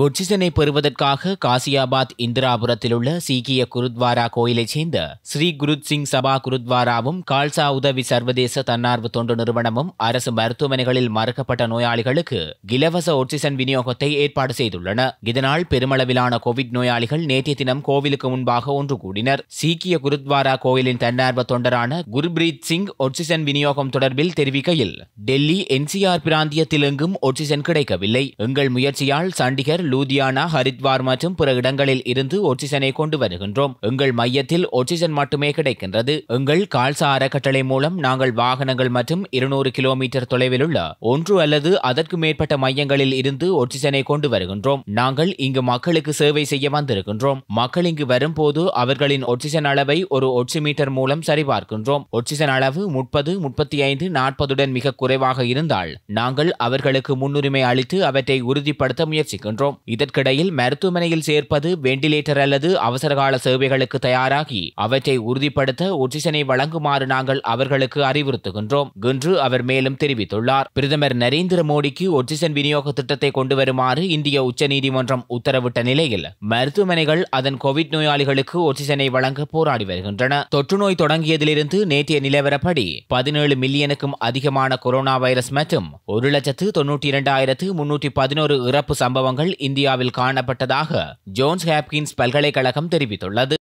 கொட்சிசனை பெறுவதற்காக காசியாபாத் இந்திராபுரத்தில் உள்ள சீக்கிய குருத்வாரா கோயிலைச் சேர்ந்த ஸ்ரீ குருத் சிங் சபா குருத்வாராவும் கால்சா உதவி சர்வதேச தன்னார்வ தொண்டு நிறுவனமும் அரசு மருத்துவமனைகளில் மறுக்கப்பட்ட நோயாளிகளுக்கு இலவச ஒட்சிசன் விநியோகத்தை ஏற்பாடு செய்துள்ளன இதனால் பெருமளவிலான கோவிட் நோயாளிகள் நேற்றைய தினம் கோவிலுக்கு முன்பாக ஒன்று கூடினர் சீக்கிய குருத்வாரா கோயிலின் தன்னார்வ தொண்டரான குர்பிரீத் சிங் ஒட்சிசன் விநியோகம் தொடர்பில் தெரிவிக்கையில் டெல்லி என்சிஆர் பிராந்தியத்தில் எங்கும் ஒட்சிசன் கிடைக்கவில்லை எங்கள் முயற்சியால் சண்டிகர் லூதியானா ஹரித்வார் மற்றும் பிற இடங்களில் இருந்து ஆக்சிஜனை கொண்டு வருகின்றோம் எங்கள் மையத்தில் ஆக்சிஜன் மட்டுமே கிடைக்கின்றது எங்கள் கால்சா அறக்கட்டளை மூலம் நாங்கள் வாகனங்கள் மற்றும் இருநூறு கிலோமீட்டர் தொலைவில் உள்ள ஒன்று அல்லது அதற்கு மேற்பட்ட மையங்களில் இருந்து ஆக்சிஜனை கொண்டு வருகின்றோம் நாங்கள் இங்கு மக்களுக்கு சேவை செய்ய வந்திருக்கின்றோம் மக்கள் இங்கு வரும்போது அவர்களின் ஆக்சிஜன் அளவை ஒரு ஒட்சிமீட்டர் மூலம் சரிபார்க்கின்றோம் ஆக்சிஜன் அளவு முப்பது முப்பத்தி ஐந்து நாற்பதுடன் மிக குறைவாக இருந்தால் நாங்கள் அவர்களுக்கு முன்னுரிமை அளித்து அவற்றை உறுதிப்படுத்த முயற்சிக்கின்றோம் வருகிறோம் இதற்கிடையில் மருத்துவமனையில் சேர்ப்பது வெண்டிலேட்டர் அல்லது அவசரகால சேவைகளுக்கு தயாராகி அவற்றை உறுதிப்படுத்த ஒட்சிசனை வழங்குமாறு நாங்கள் அவர்களுக்கு அறிவுறுத்துகின்றோம் என்று அவர் மேலும் தெரிவித்துள்ளார் பிரதமர் நரேந்திர மோடிக்கு ஒட்சிசன் விநியோக திட்டத்தை கொண்டு வருமாறு இந்திய உச்சநீதிமன்றம் உத்தரவிட்ட நிலையில் மருத்துவமனைகள் அதன் கோவிட் நோயாளிகளுக்கு ஒட்சிசனை வழங்க போராடி வருகின்றன தொற்றுநோய் தொடங்கியதிலிருந்து நேற்றைய நிலவரப்படி பதினேழு மில்லியனுக்கும் அதிகமான கொரோனா வைரஸ் மற்றும் ஒரு லட்சத்து தொன்னூற்றி இரண்டாயிரத்து முன்னூற்றி பதினோரு இறப்பு சம்பவங்கள் இந்தியாவில் காணப்பட்டதாக ஜோன்ஸ் ஹாப்கின்ஸ் பல்கலைக்கழகம் தெரிவித்துள்ளது